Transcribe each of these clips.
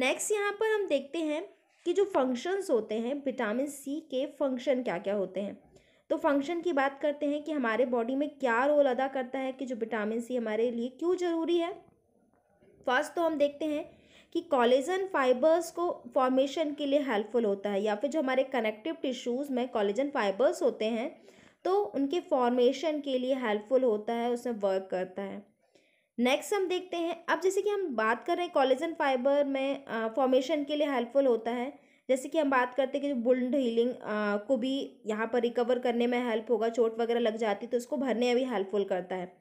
next यहाँ पर हम देखते हैं कि जो फंक्शंस होते हैं विटामिन सी के फंक्शन क्या क्या होते हैं तो फंक्शन की बात करते हैं कि हमारे बॉडी में क्या रोल अदा करता है कि जो विटामिन सी हमारे लिए क्यों ज़रूरी है फर्स्ट तो हम देखते हैं कि कॉलेजन फाइबर्स को फॉर्मेशन के लिए हेल्पफुल होता है या फिर जो हमारे कनेक्टिव टिश्यूज़ में कॉलेजन फाइबर्स होते हैं तो उनके फॉर्मेशन के लिए हेल्पफुल होता है उसमें वर्क करता है नेक्स्ट हम देखते हैं अब जैसे कि हम बात कर रहे हैं कॉलेजन फाइबर में फॉर्मेशन के लिए हेल्पफुल होता है जैसे कि हम बात करते हैं कि जो बुल्ड हीलिंग को भी यहाँ पर रिकवर करने में हेल्प होगा चोट वगैरह लग जाती तो इसको भरने में भी हेल्पफुल करता है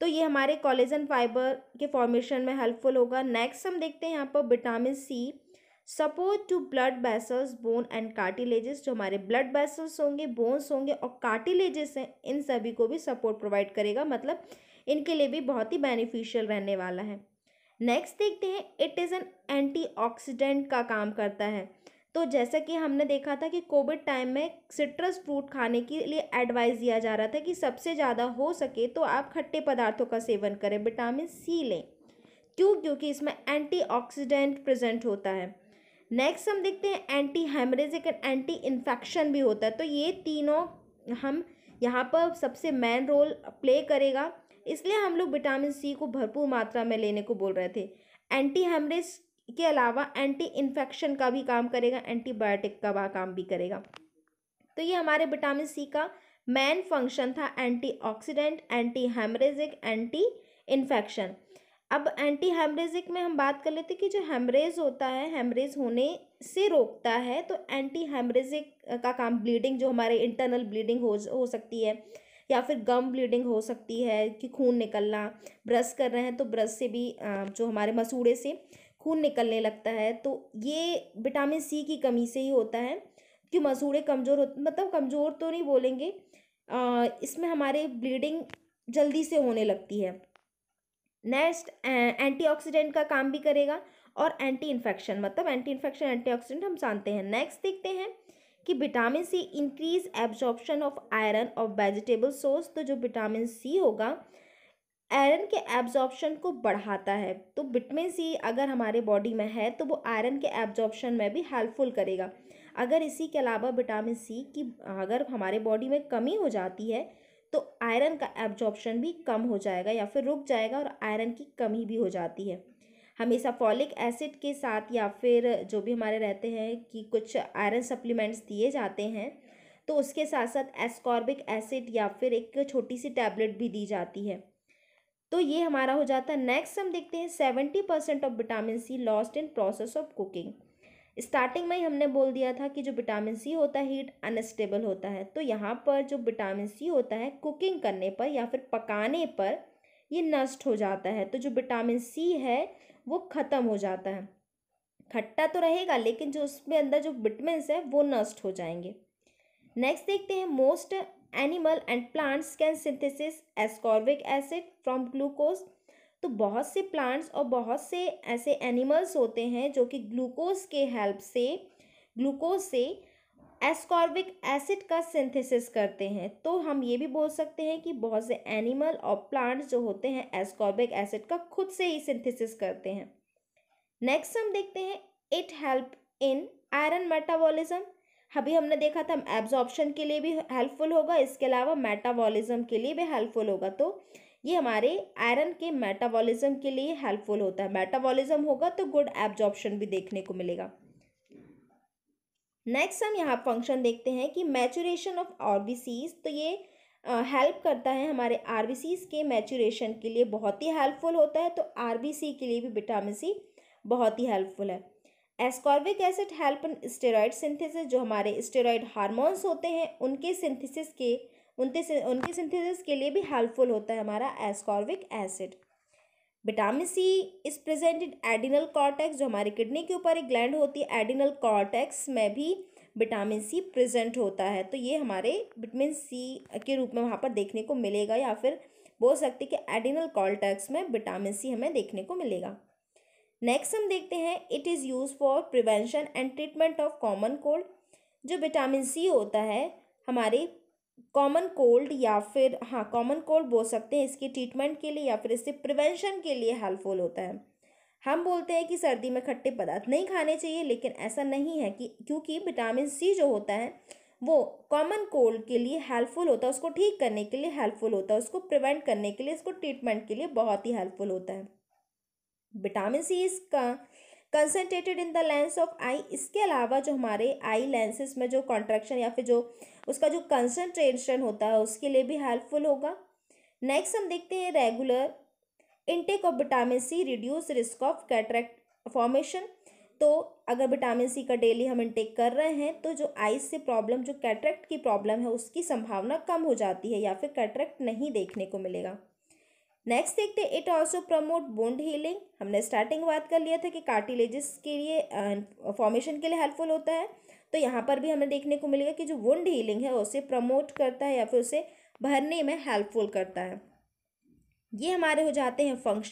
तो ये हमारे कॉलेजन फाइबर के फॉर्मेशन में हेल्पफुल होगा नेक्स्ट हम देखते हैं यहाँ पर vitamin C support to blood vessels bone and cartilages जो हमारे ब्लड बेसल्स होंगे बोन्स होंगे और कार्टिलेजेस हैं इन सभी को भी सपोर्ट प्रोवाइड करेगा मतलब इनके लिए भी बहुत ही बेनिफिशियल रहने वाला है नेक्स्ट देखते हैं इट इज़ एन एंटीऑक्सीडेंट का काम करता है तो जैसा कि हमने देखा था कि कोविड टाइम में सिट्रस फ्रूट खाने के लिए एडवाइस दिया जा रहा था कि सबसे ज़्यादा हो सके तो आप खट्टे पदार्थों का सेवन करें विटामिन सी लें क्यों क्योंकि इसमें एंटीऑक्सीडेंट प्रेजेंट होता है नेक्स्ट हम देखते हैं anti haemorrhagic and anti infection भी होता है तो ये तीनों हम यहाँ पर सबसे मेन रोल प्ले करेगा इसलिए हम लोग विटामिन सी को भरपूर मात्रा में लेने को बोल रहे थे एंटी हेमरेज के अलावा एंटी इन्फेक्शन का भी काम करेगा एंटीबायोटिक का काम भी करेगा तो ये हमारे विटामिन सी का मेन फंक्शन था antioxidant anti haemorrhagic anti infection अब एंटी हेमरेजिक में हम बात कर लेते कि जो हेमरेज होता है हेमरेज होने से रोकता है तो एंटी हेमरेजिक का काम ब्लीडिंग जो हमारे इंटरनल ब्लीडिंग हो हो सकती है या फिर गम ब्लीडिंग हो सकती है कि खून निकलना ब्रश कर रहे हैं तो ब्रश से भी जो हमारे मसूड़े से खून निकलने लगता है तो ये विटामिन सी की कमी से ही होता है कि मसूड़े कमज़ोर हो मतलब कमज़ोर तो नहीं बोलेंगे इसमें हमारे ब्लीडिंग जल्दी से होने लगती है नेक्स्ट एंटीऑक्सीडेंट का काम भी करेगा और एंटी इन्फेक्शन मतलब एंटी इन्फेक्शन एंटीऑक्सीडेंट हम जानते हैं नेक्स्ट देखते हैं कि vitamin C increase absorption of iron और वेजिटेबल सोर्स तो जो विटामिन सी होगा आयरन के एब्जॉर्प्शन को बढ़ाता है तो विटामिन सी अगर हमारे बॉडी में है तो वो आयरन के एब्जॉर्प्शन में भी हेल्पफुल करेगा अगर इसी के अलावा विटामिन सी की अगर हमारे बॉडी में कमी हो जाती है तो आयरन का एब्जॉर्प्शन भी कम हो जाएगा या फिर रुक जाएगा और आयरन की कमी भी हो जाती है हमेशा फॉलिक एसिड के साथ या फिर जो भी हमारे रहते हैं कि कुछ आयरन सप्लीमेंट्स दिए जाते हैं तो उसके साथ साथ एस्कॉर्बिक एसिड या फिर एक छोटी सी टैबलेट भी दी जाती है तो ये हमारा हो जाता है नेक्स्ट हम देखते हैं seventy percent of vitamin C lost in process of cooking starting में ही हमने बोल दिया था कि जो विटामिन सी होता है हीट अनस्टेबल होता है तो यहाँ पर जो विटामिन सी होता है कुकिंग करने पर या फिर पकाने पर ये नष्ट हो जाता है तो जो विटामिन सी है वो ख़त्म हो जाता है खट्टा तो रहेगा लेकिन जो उसमें अंदर जो विटामिन्स है वो नष्ट हो जाएंगे नेक्स्ट देखते हैं most animal and plants can synthesis ascorbic acid from glucose तो बहुत से प्लांट्स और बहुत से ऐसे एनिमल्स होते हैं जो कि ग्लूकोज के हेल्प से ग्लूकोज से एस्कॉर्बिक एसिड का सिंथेसिस करते हैं तो हम ये भी बोल सकते हैं कि बहुत से एनिमल और प्लांट्स जो होते हैं एस्कॉर्बिक एसिड का खुद से ही सिंथेसिस करते हैं नेक्स्ट हम देखते हैं it help in iron metabolism अभी हमने देखा था एब्जॉर्प्शन के लिए भी हेल्पफुल होगा इसके अलावा मेटाबॉलिज्म के लिए भी हेल्पफुल होगा तो ये हमारे आयरन के मेटाबॉलिज्म के लिए हेल्पफुल होता है मेटाबॉलिज्म होगा तो गुड एब्जॉर्प्शन भी देखने को मिलेगा नेक्स्ट हम यहाँ फंक्शन देखते हैं कि मैचुरेशन ऑफ आरबीसीज तो ये हेल्प uh, करता है हमारे आर के मैचुरेशन के लिए बहुत ही हेल्पफुल होता है तो आर के लिए भी विटामिन सी बहुत ही हेल्पफुल है ascorbic acid help in steroid synthesis जो हमारे स्टेरॉयड हार्मोन्स होते हैं उनके सिंथेसिस के उनके उनके सिंथेसिस के लिए भी हेल्पफुल होता है हमारा ascorbic acid vitamin C is present in adrenal cortex जो हमारे किडनी के ऊपर एक ग्लैंड होती है एडिनल कॉर्टेक्स में भी विटामिन सी प्रेजेंट होता है तो ये हमारे विटामिन सी के रूप में वहाँ पर देखने को मिलेगा या फिर बोल सकते कि एडिनल कॉर्टेक्स में विटामिन सी हमें देखने को मिलेगा नेक्स्ट हम देखते हैं it is use for prevention and treatment of common cold जो विटामिन सी होता है हमारे कॉमन कोल्ड या फिर हाँ कॉमन कोल्ड बोल सकते हैं इसके ट्रीटमेंट के लिए या फिर इससे प्रिवेंशन के लिए हेल्पफुल होता है हम बोलते हैं कि सर्दी में खट्टे पदार्थ नहीं खाने चाहिए लेकिन ऐसा नहीं है कि क्योंकि विटामिन सी जो होता है वो कॉमन कोल्ड के लिए हेल्पफुल होता है उसको ठीक करने के लिए हेल्पफुल होता है उसको प्रिवेंट करने के लिए इसको ट्रीटमेंट के लिए बहुत ही हेल्पफुल होता है विटामिन सी इसका concentrated in the lens of eye इसके अलावा जो हमारे आई लेंसेज में जो कॉन्ट्रैक्शन या फिर जो उसका जो कंसनट्रेशन होता है उसके लिए भी हेल्पफुल होगा नेक्स्ट हम देखते हैं regular intake of vitamin C reduce risk of cataract formation तो अगर विटामिन सी का डेली हम इनटेक कर रहे हैं तो जो आईज से प्रॉब्लम जो कैटरेक्ट की प्रॉब्लम है उसकी संभावना कम हो जाती है या फिर कैटरेक्ट नहीं देखने को मिलेगा नेक्स्ट देखते it also promote bone healing हमने स्टार्टिंग बात कर लिया था कि कार्टिलेजेस के लिए फॉर्मेशन uh, के लिए हेल्पफुल होता है तो यहाँ पर भी हमें देखने को मिलेगा कि जो वुंड हीलिंग है उसे प्रमोट करता है या फिर उसे भरने में हेल्पफुल करता है ये हमारे हो जाते हैं फंक्शन